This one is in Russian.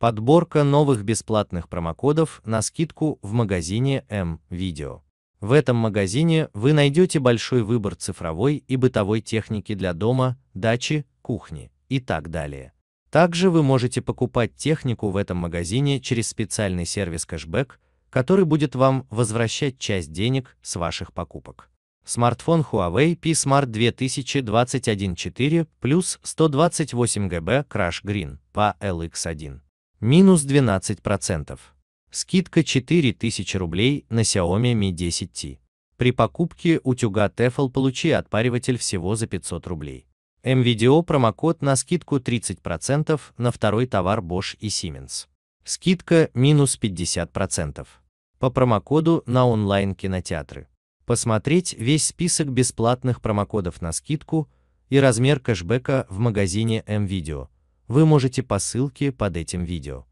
Подборка новых бесплатных промокодов на скидку в магазине М-Видео. В этом магазине вы найдете большой выбор цифровой и бытовой техники для дома, дачи, кухни и так далее. Также вы можете покупать технику в этом магазине через специальный сервис кэшбэк, который будет вам возвращать часть денег с ваших покупок. Смартфон Huawei P Smart 2021 4 плюс 128 ГБ Crash Green по LX1 минус 12%. Скидка 4000 рублей на Xiaomi Mi 10T. При покупке утюга Tefal получи отпариватель всего за 500 рублей. MVDO промокод на скидку 30% на второй товар Bosch и Siemens. Скидка минус 50%. По промокоду на онлайн-кинотеатры. Посмотреть весь список бесплатных промокодов на скидку и размер кэшбэка в магазине MVideo вы можете по ссылке под этим видео.